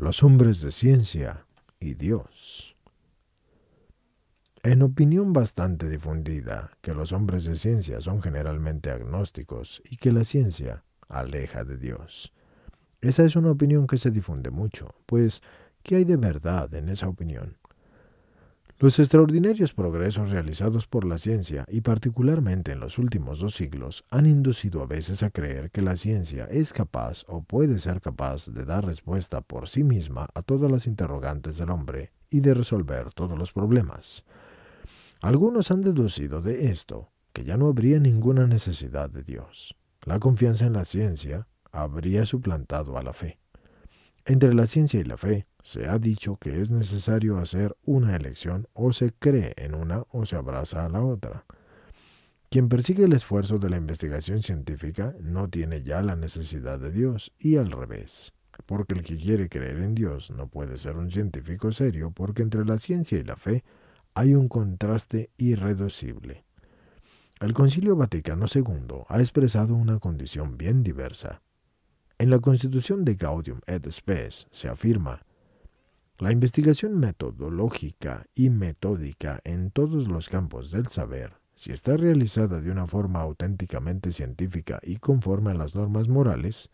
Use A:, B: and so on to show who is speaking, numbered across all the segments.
A: los hombres de ciencia y Dios. En opinión bastante difundida, que los hombres de ciencia son generalmente agnósticos y que la ciencia aleja de Dios. Esa es una opinión que se difunde mucho, pues, ¿qué hay de verdad en esa opinión? Los extraordinarios progresos realizados por la ciencia, y particularmente en los últimos dos siglos, han inducido a veces a creer que la ciencia es capaz o puede ser capaz de dar respuesta por sí misma a todas las interrogantes del hombre y de resolver todos los problemas. Algunos han deducido de esto que ya no habría ninguna necesidad de Dios. La confianza en la ciencia habría suplantado a la fe. Entre la ciencia y la fe se ha dicho que es necesario hacer una elección o se cree en una o se abraza a la otra. Quien persigue el esfuerzo de la investigación científica no tiene ya la necesidad de Dios y al revés, porque el que quiere creer en Dios no puede ser un científico serio porque entre la ciencia y la fe hay un contraste irreducible. El Concilio Vaticano II ha expresado una condición bien diversa. En la Constitución de Gaudium et Spes se afirma la investigación metodológica y metódica en todos los campos del saber, si está realizada de una forma auténticamente científica y conforme a las normas morales,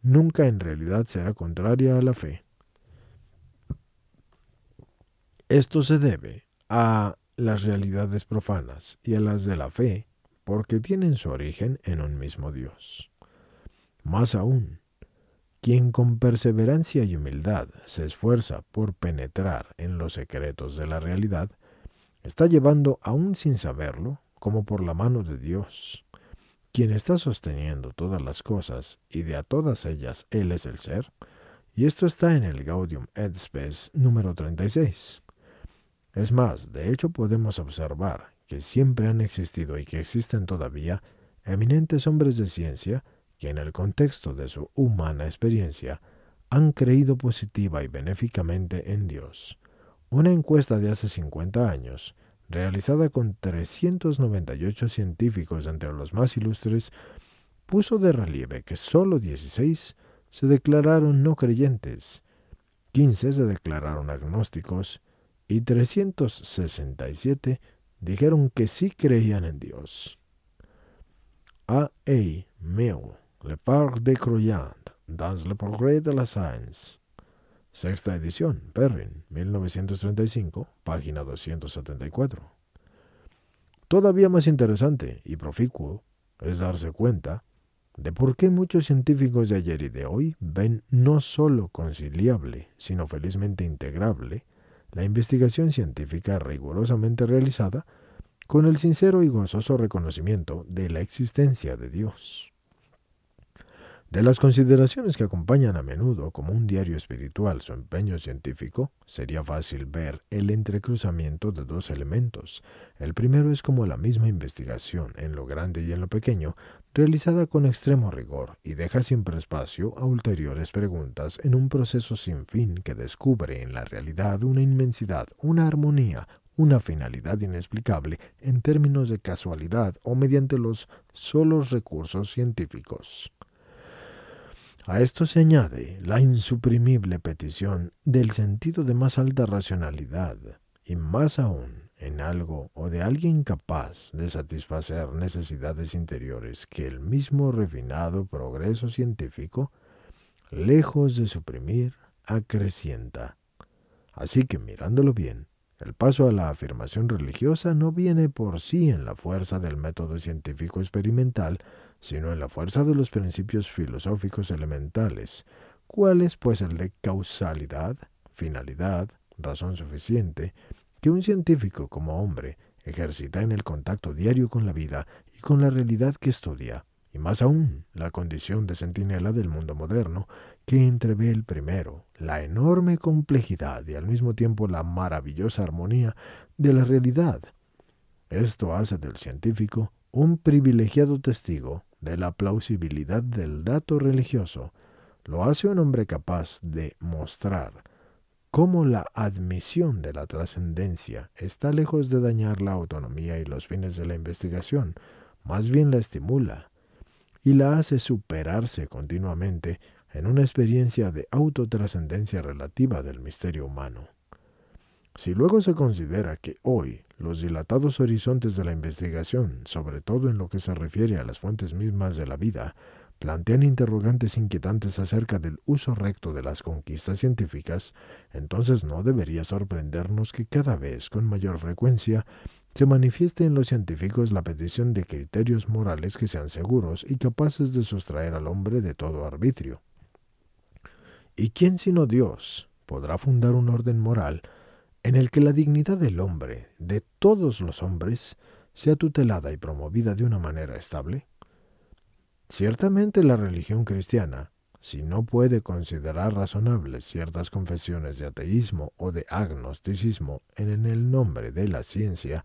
A: nunca en realidad será contraria a la fe. Esto se debe a las realidades profanas y a las de la fe, porque tienen su origen en un mismo Dios. Más aún, quien con perseverancia y humildad se esfuerza por penetrar en los secretos de la realidad, está llevando aún sin saberlo, como por la mano de Dios, quien está sosteniendo todas las cosas y de a todas ellas Él es el ser, y esto está en el Gaudium et Spes número 36. Es más, de hecho podemos observar que siempre han existido y que existen todavía eminentes hombres de ciencia que en el contexto de su humana experiencia han creído positiva y benéficamente en Dios. Una encuesta de hace 50 años, realizada con 398 científicos entre los más ilustres, puso de relieve que solo 16 se declararon no creyentes, 15 se declararon agnósticos y 367 dijeron que sí creían en Dios. A. A. Le Parc de Croyant, dans le progrès de la science. Sexta edición, Perrin, 1935, página 274. Todavía más interesante y proficuo es darse cuenta de por qué muchos científicos de ayer y de hoy ven no solo conciliable, sino felizmente integrable, la investigación científica rigurosamente realizada con el sincero y gozoso reconocimiento de la existencia de Dios. De las consideraciones que acompañan a menudo como un diario espiritual su empeño científico, sería fácil ver el entrecruzamiento de dos elementos. El primero es como la misma investigación, en lo grande y en lo pequeño, realizada con extremo rigor y deja siempre espacio a ulteriores preguntas en un proceso sin fin que descubre en la realidad una inmensidad, una armonía, una finalidad inexplicable en términos de casualidad o mediante los solos recursos científicos. A esto se añade la insuprimible petición del sentido de más alta racionalidad, y más aún en algo o de alguien capaz de satisfacer necesidades interiores que el mismo refinado progreso científico, lejos de suprimir, acrecienta. Así que mirándolo bien, el paso a la afirmación religiosa no viene por sí en la fuerza del método científico experimental, sino en la fuerza de los principios filosóficos elementales, ¿Cuál es pues el de causalidad, finalidad, razón suficiente, que un científico como hombre ejercita en el contacto diario con la vida y con la realidad que estudia, y más aún la condición de centinela del mundo moderno, que entrevé el primero, la enorme complejidad y al mismo tiempo la maravillosa armonía de la realidad. Esto hace del científico un privilegiado testigo de la plausibilidad del dato religioso lo hace un hombre capaz de mostrar cómo la admisión de la trascendencia está lejos de dañar la autonomía y los fines de la investigación, más bien la estimula y la hace superarse continuamente en una experiencia de autotrascendencia relativa del misterio humano. Si luego se considera que hoy los dilatados horizontes de la investigación, sobre todo en lo que se refiere a las fuentes mismas de la vida, plantean interrogantes inquietantes acerca del uso recto de las conquistas científicas, entonces no debería sorprendernos que cada vez con mayor frecuencia se manifieste en los científicos la petición de criterios morales que sean seguros y capaces de sustraer al hombre de todo arbitrio. ¿Y quién sino Dios podrá fundar un orden moral en el que la dignidad del hombre, de todos los hombres, sea tutelada y promovida de una manera estable? Ciertamente la religión cristiana, si no puede considerar razonables ciertas confesiones de ateísmo o de agnosticismo en el nombre de la ciencia,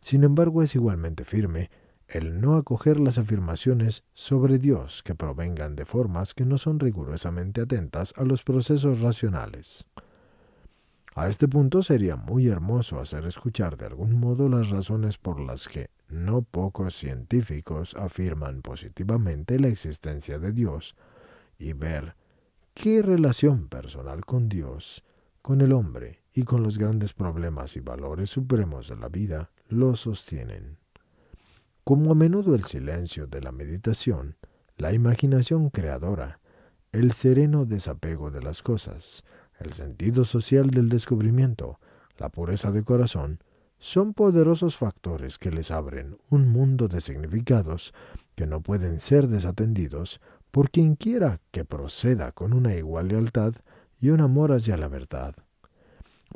A: sin embargo es igualmente firme el no acoger las afirmaciones sobre Dios que provengan de formas que no son rigurosamente atentas a los procesos racionales. A este punto sería muy hermoso hacer escuchar de algún modo las razones por las que no pocos científicos afirman positivamente la existencia de Dios y ver qué relación personal con Dios, con el hombre y con los grandes problemas y valores supremos de la vida lo sostienen. Como a menudo el silencio de la meditación, la imaginación creadora, el sereno desapego de las cosas, el sentido social del descubrimiento, la pureza de corazón, son poderosos factores que les abren un mundo de significados que no pueden ser desatendidos por quienquiera que proceda con una igual lealtad y un amor hacia la verdad.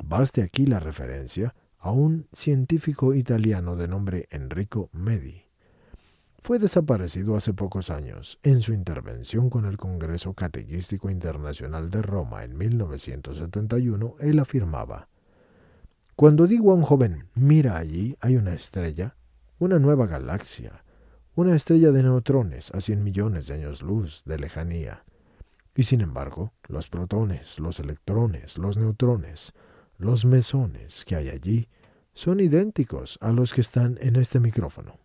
A: Baste aquí la referencia a un científico italiano de nombre Enrico Medi, fue desaparecido hace pocos años en su intervención con el Congreso Catequístico Internacional de Roma en 1971, él afirmaba, Cuando digo a un joven, mira allí, hay una estrella, una nueva galaxia, una estrella de neutrones a 100 millones de años luz de lejanía. Y sin embargo, los protones, los electrones, los neutrones, los mesones que hay allí son idénticos a los que están en este micrófono.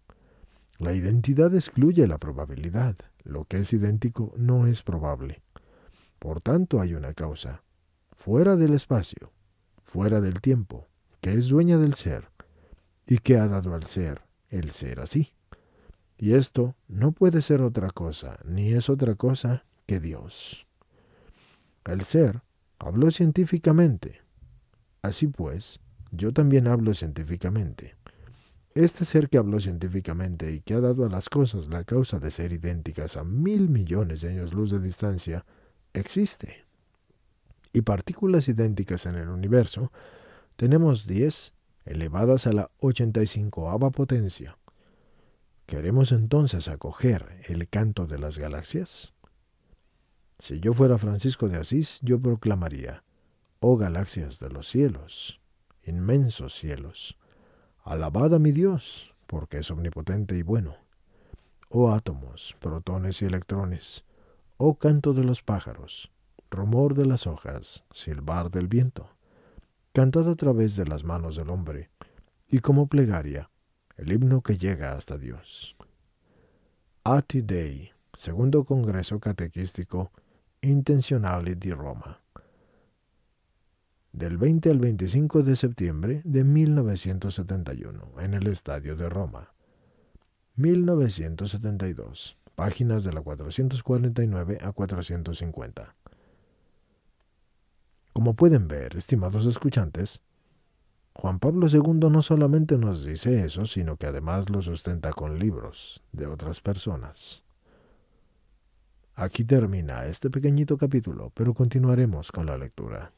A: La identidad excluye la probabilidad. Lo que es idéntico no es probable. Por tanto, hay una causa, fuera del espacio, fuera del tiempo, que es dueña del ser y que ha dado al ser el ser así. Y esto no puede ser otra cosa, ni es otra cosa que Dios. El ser habló científicamente. Así pues, yo también hablo científicamente. Este ser que habló científicamente y que ha dado a las cosas la causa de ser idénticas a mil millones de años luz de distancia, existe. Y partículas idénticas en el universo, tenemos 10 elevadas a la 85ava potencia. ¿Queremos entonces acoger el canto de las galaxias? Si yo fuera Francisco de Asís, yo proclamaría, oh galaxias de los cielos, inmensos cielos, Alabada mi Dios, porque es omnipotente y bueno. Oh átomos, protones y electrones, oh canto de los pájaros, rumor de las hojas, silbar del viento, cantado a través de las manos del hombre, y como plegaria, el himno que llega hasta Dios. Ati Dei, segundo Congreso Catequístico Intencionali di Roma del 20 al 25 de septiembre de 1971 en el Estadio de Roma. 1972, páginas de la 449 a 450. Como pueden ver, estimados escuchantes, Juan Pablo II no solamente nos dice eso, sino que además lo sustenta con libros de otras personas. Aquí termina este pequeñito capítulo, pero continuaremos con la lectura.